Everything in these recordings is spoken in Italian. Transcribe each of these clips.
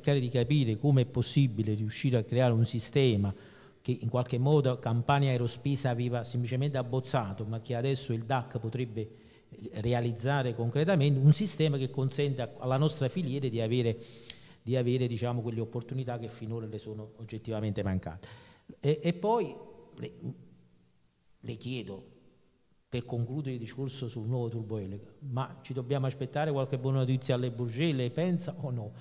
cercare di capire come è possibile riuscire a creare un sistema che in qualche modo Campania Aerospesa aveva semplicemente abbozzato, ma che adesso il DAC potrebbe eh, realizzare concretamente, un sistema che consente alla nostra filiera di avere, di avere diciamo, quelle opportunità che finora le sono oggettivamente mancate. E, e poi le, le chiedo, per concludere il discorso sul nuovo turboelico, ma ci dobbiamo aspettare qualche buona notizia alle Bourget, Burgelle, pensa o no?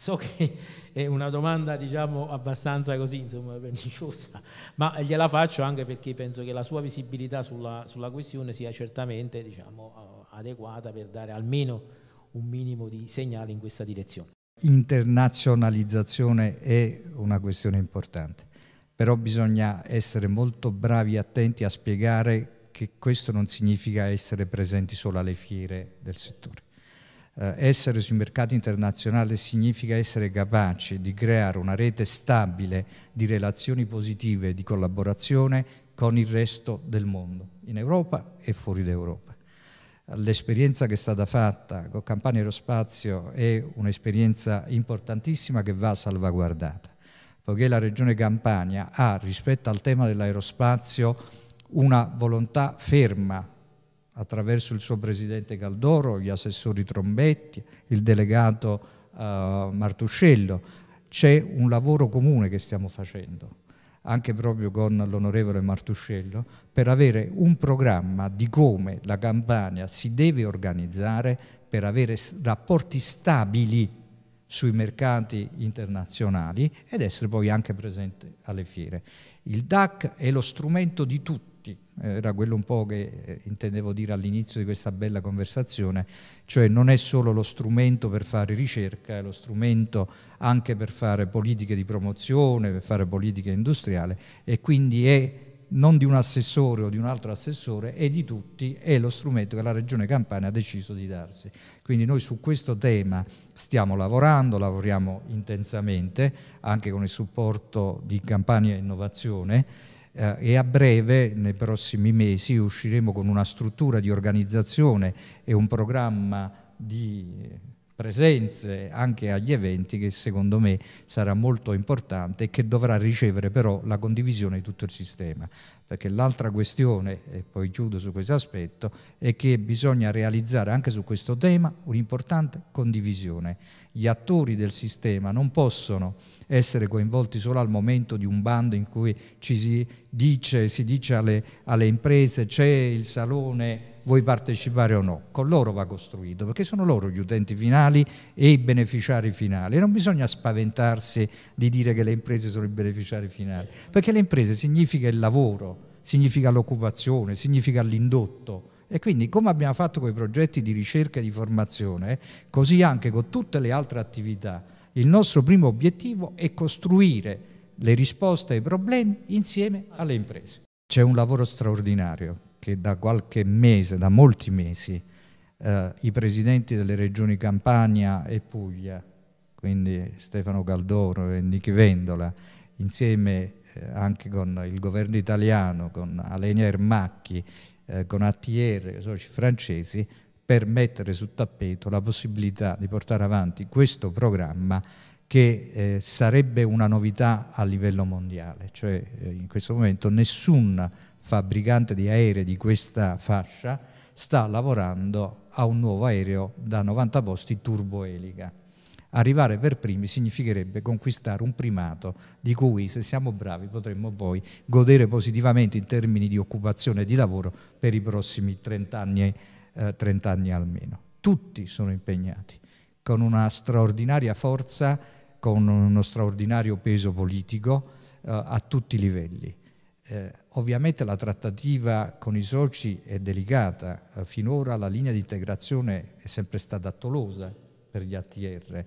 So che è una domanda diciamo abbastanza così insomma perniciosa, ma gliela faccio anche perché penso che la sua visibilità sulla, sulla questione sia certamente diciamo, eh, adeguata per dare almeno un minimo di segnale in questa direzione. Internazionalizzazione è una questione importante, però bisogna essere molto bravi e attenti a spiegare che questo non significa essere presenti solo alle fiere del settore eh, essere sui mercati internazionali significa essere capaci di creare una rete stabile di relazioni positive, di collaborazione con il resto del mondo, in Europa e fuori d'Europa. L'esperienza che è stata fatta con Campania Aerospazio è un'esperienza importantissima che va salvaguardata, poiché la Regione Campania ha, rispetto al tema dell'aerospazio, una volontà ferma attraverso il suo presidente Caldoro, gli assessori Trombetti, il delegato uh, Martuscello. C'è un lavoro comune che stiamo facendo, anche proprio con l'onorevole Martuscello, per avere un programma di come la Campania si deve organizzare per avere rapporti stabili sui mercati internazionali ed essere poi anche presente alle fiere. Il DAC è lo strumento di tutti eh, era quello un po' che eh, intendevo dire all'inizio di questa bella conversazione, cioè non è solo lo strumento per fare ricerca, è lo strumento anche per fare politiche di promozione, per fare politica industriale e quindi è non di un assessore o di un altro assessore, è di tutti, è lo strumento che la Regione Campania ha deciso di darsi. Quindi noi su questo tema stiamo lavorando, lavoriamo intensamente, anche con il supporto di Campania Innovazione, eh, e a breve, nei prossimi mesi, usciremo con una struttura di organizzazione e un programma di presenze anche agli eventi che secondo me sarà molto importante e che dovrà ricevere però la condivisione di tutto il sistema. Perché l'altra questione, e poi chiudo su questo aspetto, è che bisogna realizzare anche su questo tema un'importante condivisione. Gli attori del sistema non possono essere coinvolti solo al momento di un bando in cui ci si dice, si dice alle, alle imprese c'è il salone vuoi partecipare o no, con loro va costruito, perché sono loro gli utenti finali e i beneficiari finali. Non bisogna spaventarsi di dire che le imprese sono i beneficiari finali, perché le imprese significa il lavoro, significa l'occupazione, significa l'indotto. E quindi come abbiamo fatto con i progetti di ricerca e di formazione, così anche con tutte le altre attività, il nostro primo obiettivo è costruire le risposte ai problemi insieme alle imprese. C'è un lavoro straordinario che da qualche mese, da molti mesi, eh, i presidenti delle regioni Campania e Puglia, quindi Stefano Caldoro e Nichi Vendola, insieme eh, anche con il governo italiano, con Alenia Ermacchi, eh, con Attier, soci francesi, per mettere sul tappeto la possibilità di portare avanti questo programma che eh, sarebbe una novità a livello mondiale, cioè eh, in questo momento nessun fabbricante di aerei di questa fascia, sta lavorando a un nuovo aereo da 90 posti turboelica. Arrivare per primi significherebbe conquistare un primato di cui, se siamo bravi, potremmo poi godere positivamente in termini di occupazione e di lavoro per i prossimi 30 anni, eh, 30 anni almeno. Tutti sono impegnati con una straordinaria forza, con uno straordinario peso politico eh, a tutti i livelli. Eh, ovviamente la trattativa con i soci è delicata, eh, finora la linea di integrazione è sempre stata attolosa per gli ATR,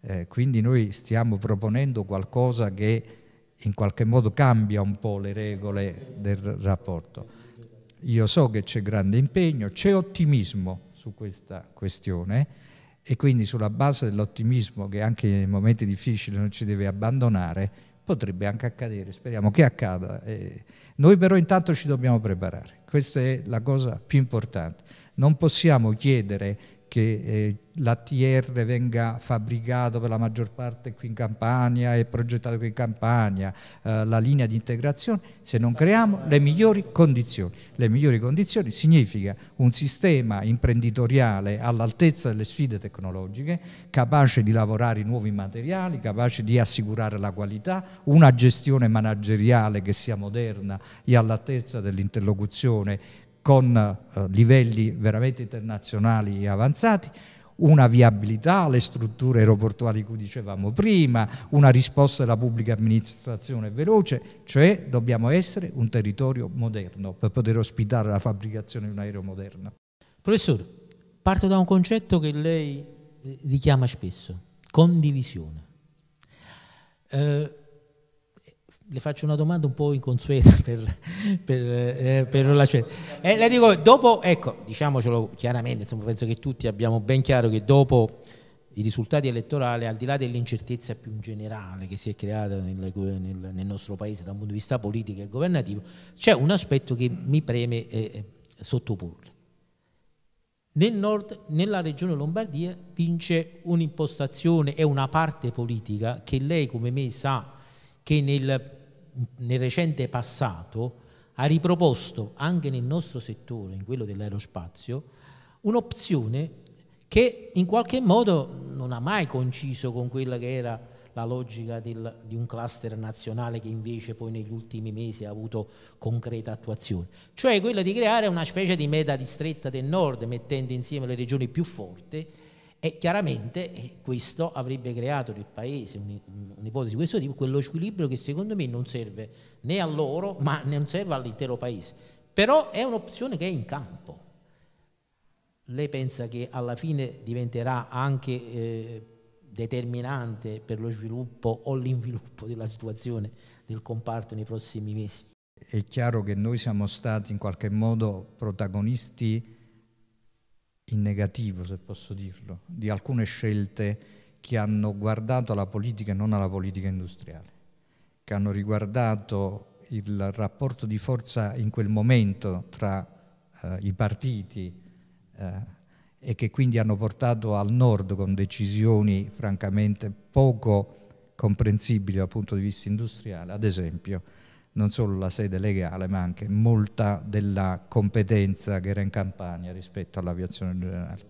eh, quindi noi stiamo proponendo qualcosa che in qualche modo cambia un po' le regole del rapporto. Io so che c'è grande impegno, c'è ottimismo su questa questione e quindi sulla base dell'ottimismo che anche nei momenti difficili non ci deve abbandonare, potrebbe anche accadere, speriamo che accada. Eh, noi però intanto ci dobbiamo preparare, questa è la cosa più importante. Non possiamo chiedere che eh, l'ATR venga fabbricato per la maggior parte qui in Campania e progettato qui in Campania, eh, la linea di integrazione, se non creiamo le migliori condizioni. Le migliori condizioni significa un sistema imprenditoriale all'altezza delle sfide tecnologiche, capace di lavorare i nuovi materiali, capace di assicurare la qualità, una gestione manageriale che sia moderna e all'altezza dell'interlocuzione con eh, livelli veramente internazionali avanzati, una viabilità alle strutture aeroportuali cui dicevamo prima, una risposta della pubblica amministrazione veloce, cioè dobbiamo essere un territorio moderno per poter ospitare la fabbricazione di un aereo moderno. Professore, parto da un concetto che lei eh, richiama spesso, condivisione. Eh, le faccio una domanda un po' inconsueta per, per, eh, per la scelta. Eh, le dico, dopo, ecco, diciamocelo chiaramente, insomma, penso che tutti abbiamo ben chiaro che dopo i risultati elettorali, al di là dell'incertezza più generale che si è creata nel, nel, nel nostro paese dal punto di vista politico e governativo, c'è un aspetto che mi preme eh, eh, sottoporre. Nel nord, nella regione Lombardia vince un'impostazione e una parte politica che lei come me sa che nel nel recente passato ha riproposto anche nel nostro settore, in quello dell'aerospazio, un'opzione che in qualche modo non ha mai coinciso con quella che era la logica del, di un cluster nazionale che invece poi negli ultimi mesi ha avuto concreta attuazione, cioè quella di creare una specie di meta distretta del nord mettendo insieme le regioni più forti e chiaramente eh, questo avrebbe creato nel paese un'ipotesi di questo tipo, quello squilibrio che secondo me non serve né a loro, ma non serve all'intero paese. Però è un'opzione che è in campo. Lei pensa che alla fine diventerà anche eh, determinante per lo sviluppo o l'inviluppo della situazione del comparto nei prossimi mesi? È chiaro che noi siamo stati in qualche modo protagonisti in negativo, se posso dirlo, di alcune scelte che hanno guardato alla politica e non alla politica industriale, che hanno riguardato il rapporto di forza in quel momento tra eh, i partiti eh, e che quindi hanno portato al nord con decisioni francamente poco comprensibili dal punto di vista industriale, ad esempio non solo la sede legale, ma anche molta della competenza che era in Campania rispetto all'aviazione generale.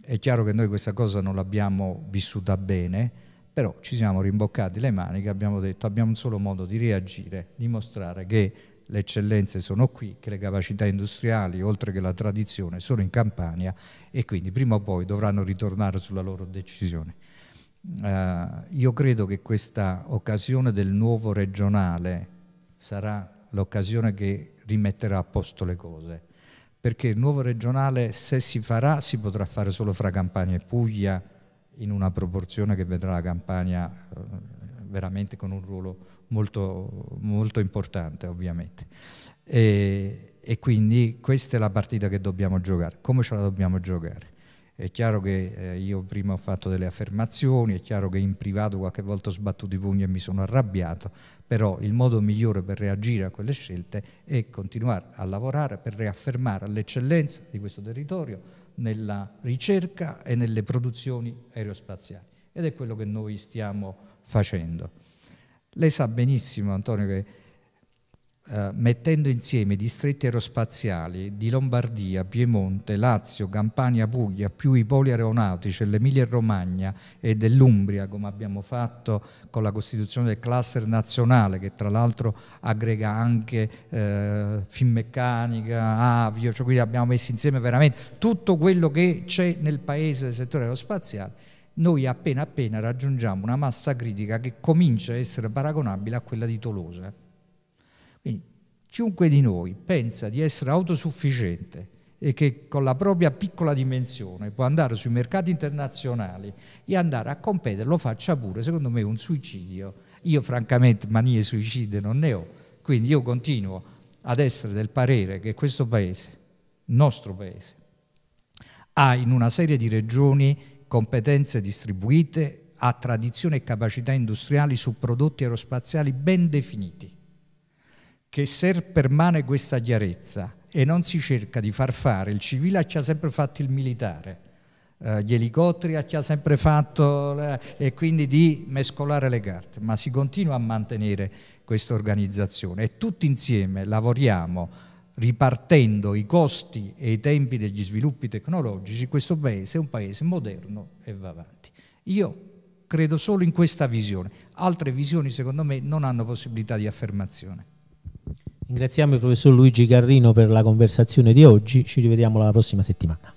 È chiaro che noi questa cosa non l'abbiamo vissuta bene, però ci siamo rimboccati le maniche, abbiamo detto abbiamo un solo modo di reagire, dimostrare che le eccellenze sono qui, che le capacità industriali, oltre che la tradizione, sono in Campania e quindi prima o poi dovranno ritornare sulla loro decisione. Uh, io credo che questa occasione del nuovo regionale sarà l'occasione che rimetterà a posto le cose. Perché il nuovo regionale, se si farà, si potrà fare solo fra Campania e Puglia, in una proporzione che vedrà la Campania eh, veramente con un ruolo molto, molto importante, ovviamente. E, e quindi questa è la partita che dobbiamo giocare. Come ce la dobbiamo giocare? È chiaro che eh, io prima ho fatto delle affermazioni, è chiaro che in privato qualche volta ho sbattuto i pugni e mi sono arrabbiato, però il modo migliore per reagire a quelle scelte è continuare a lavorare per riaffermare l'eccellenza di questo territorio nella ricerca e nelle produzioni aerospaziali ed è quello che noi stiamo facendo. Lei sa benissimo, Antonio, che eh, mettendo insieme distretti aerospaziali di Lombardia, Piemonte, Lazio, Campania, Puglia, più i poli aeronautici, l'Emilia e Romagna e dell'Umbria, come abbiamo fatto con la costituzione del cluster nazionale, che tra l'altro aggrega anche eh, Finmeccanica, Avio, cioè quindi abbiamo messo insieme veramente tutto quello che c'è nel paese del settore aerospaziale noi appena appena raggiungiamo una massa critica che comincia a essere paragonabile a quella di Tolosa. Quindi chiunque di noi pensa di essere autosufficiente e che con la propria piccola dimensione può andare sui mercati internazionali e andare a competere, lo faccia pure, secondo me è un suicidio. Io francamente manie suicide non ne ho, quindi io continuo ad essere del parere che questo paese, il nostro paese, ha in una serie di regioni competenze distribuite, ha tradizione e capacità industriali su prodotti aerospaziali ben definiti che se permane questa chiarezza e non si cerca di far fare, il civile ci ha sempre fatto il militare, eh, gli elicotteri ci ha sempre fatto eh, e quindi di mescolare le carte, ma si continua a mantenere questa organizzazione e tutti insieme lavoriamo ripartendo i costi e i tempi degli sviluppi tecnologici, questo paese è un paese moderno e va avanti. Io credo solo in questa visione, altre visioni secondo me non hanno possibilità di affermazione. Ringraziamo il professor Luigi Garrino per la conversazione di oggi, ci rivediamo la prossima settimana.